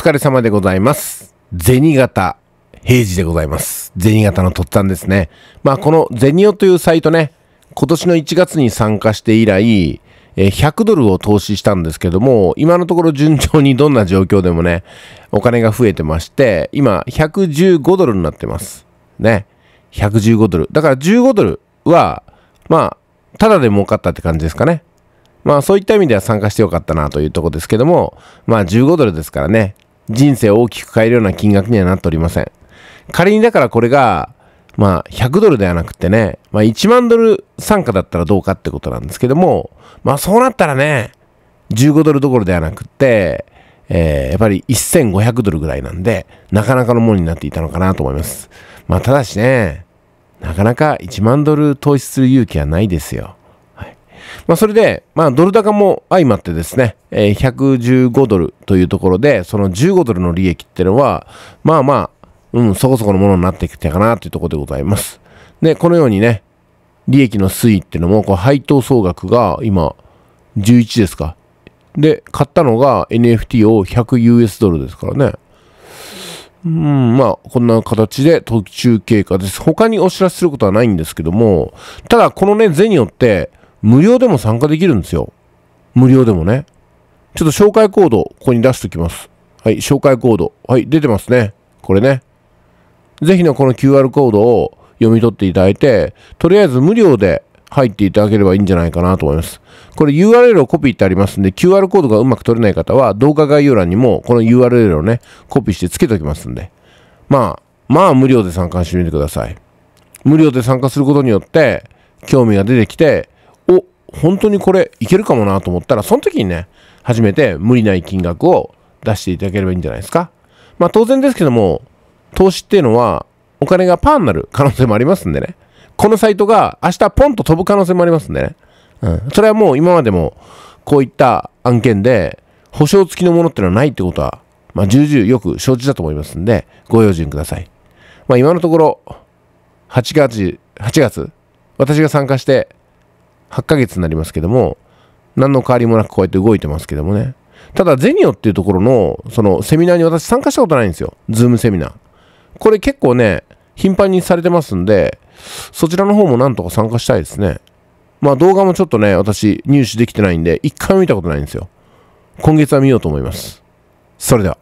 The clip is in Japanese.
疲れ様でございます。銭形平時でございます。銭形のとっんですね。まあ、この銭オというサイトね、今年の1月に参加して以来、100ドルを投資したんですけども、今のところ順調にどんな状況でもね、お金が増えてまして、今115ドルになってます。ね。115ドル。だから15ドルは、まあ、ただで儲かったって感じですかね。まあそういった意味では参加してよかったなというとこですけども、まあ15ドルですからね、人生を大きく変えるような金額にはなっておりません。仮にだからこれが、まあ、100ドルではなくてね、まあ、1万ドル参加だったらどうかってことなんですけども、まあ、そうなったらね、15ドルどころではなくて、えー、やっぱり1500ドルぐらいなんで、なかなかのものになっていたのかなと思います。まあ、ただしね、なかなか1万ドル投資する勇気はないですよ。まあ、それで、まあ、ドル高も相まってですね、えー、115ドルというところで、その15ドルの利益ってのは、まあまあ、うん、そこそこのものになってきたかなというところでございます。で、このようにね、利益の推移っていうのも、こう配当総額が今、11ですか。で、買ったのが NFT を 100US ドルですからね。うん、まあ、こんな形で途中経過です。他にお知らせすることはないんですけども、ただこのね、銭によって、無料でも参加できるんですよ。無料でもね。ちょっと紹介コード、ここに出しときます。はい、紹介コード。はい、出てますね。これね。ぜひね、この QR コードを読み取っていただいて、とりあえず無料で入っていただければいいんじゃないかなと思います。これ URL をコピーってありますんで、QR コードがうまく取れない方は、動画概要欄にもこの URL をね、コピーして付けておきますんで。まあ、まあ無料で参加してみてください。無料で参加することによって、興味が出てきて、本当にこれいけるかもなと思ったら、その時にね、初めて無理ない金額を出していただければいいんじゃないですか。まあ当然ですけども、投資っていうのはお金がパーになる可能性もありますんでね。このサイトが明日ポンと飛ぶ可能性もありますんでね。うん。それはもう今までもこういった案件で保証付きのものっていうのはないってことは、まあ重々よく承知だと思いますんで、ご用心ください。まあ今のところ、8月、8月、私が参加して8ヶ月になりますけども、何の変わりもなくこうやって動いてますけどもね。ただ、ゼニオっていうところの、そのセミナーに私参加したことないんですよ。ズームセミナー。これ結構ね、頻繁にされてますんで、そちらの方もなんとか参加したいですね。まあ動画もちょっとね、私入手できてないんで、一回も見たことないんですよ。今月は見ようと思います。それでは。